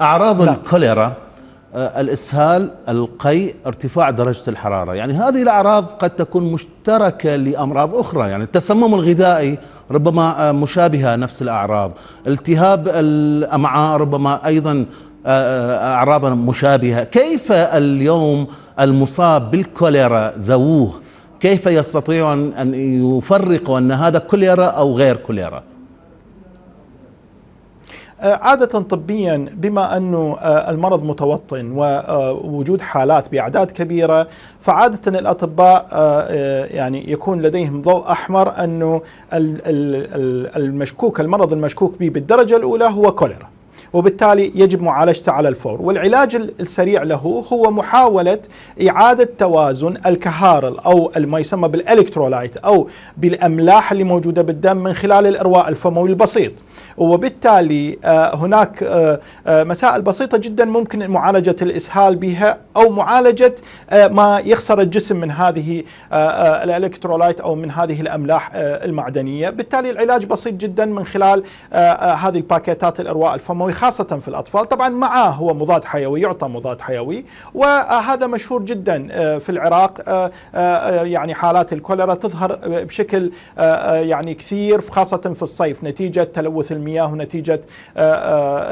أعراض لا. الكوليرا آه، الإسهال القيء ارتفاع درجة الحرارة يعني هذه الأعراض قد تكون مشتركة لأمراض أخرى يعني التسمم الغذائي ربما آه، مشابهة نفس الأعراض التهاب الأمعاء ربما أيضا آه، أعراضا مشابهة كيف اليوم المصاب بالكوليرا ذووه كيف يستطيع أن يفرق أن هذا كوليرا أو غير كوليرا آه، عادة طبيا بما أنه آه، المرض متوطن ووجود آه، حالات بأعداد كبيرة فعادة الأطباء يعني يكون لديهم ضوء أحمر أنه المشكوك المرض المشكوك به بالدرجة الأولى هو كوليرا وبالتالي يجب معالجته على الفور والعلاج السريع له هو محاولة إعادة توازن الكهارل أو ما يسمى بالإلكترولايت أو بالأملاح اللي موجودة بالدم من خلال الإرواء الفموي البسيط وبالتالي آه، هناك آه، آه، مسائل بسيطة جدا ممكن معالجة الإسهال بها أو معالجة ما يخسر الجسم من هذه الإلكترولايت أو من هذه الأملاح المعدنية بالتالي العلاج بسيط جدا من خلال هذه الباكيتات الإرواء الفموي خاصة في الأطفال طبعا معاه هو مضاد حيوي يعطى مضاد حيوي وهذا مشهور جدا آه، في العراق آه، آه، يعني حالات الكوليرا تظهر بشكل يعني كثير خاصة في الصيف نتيجة تلوث المياه ونتيجة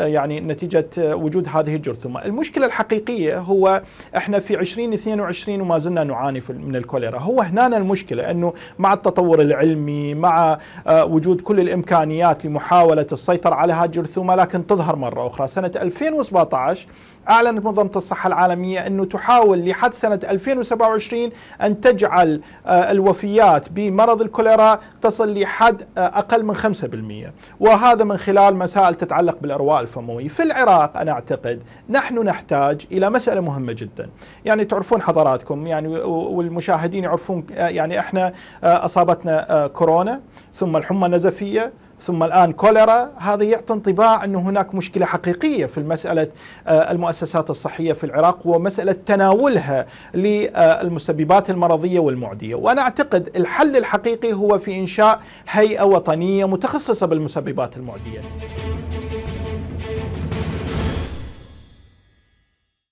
يعني نتيجة وجود هذه الجرثومة المشكلة الحقيقية هو احنا في 2022 وما زلنا نعاني من الكوليرا هو هنا المشكلة أنه مع التطور العلمي مع وجود كل الإمكانيات لمحاولة السيطرة على هذه الجرثومة لكن تظهر مرة أخرى سنة 2017 أعلنت منظمة الصحة العالمية أنه تحاول لحد سنة 2027 أن تجعل آه، الوفيات بمرض الكوليرا تصل لحد آه، أقل من 5% وهذا من خلال مسائل تتعلق بالأرواء الفموية في العراق أنا أعتقد نحن نحتاج إلى مسألة مهمة جدا يعني تعرفون حضراتكم يعني والمشاهدين يعرفون آه، يعني إحنا أصابتنا كورونا ثم الحمى النزفية ثم الآن كوليرا هذا يعطي انطباع أن هناك مشكلة حقيقية في مسألة آه، المؤسسات الصحية في العراق ومسألة تناولها للمسببات المرضية والمعدية وأنا أعتقد الحل الحقيقي هو في إنشاء هيئة وطنية متخصصة بالمسببات المعدية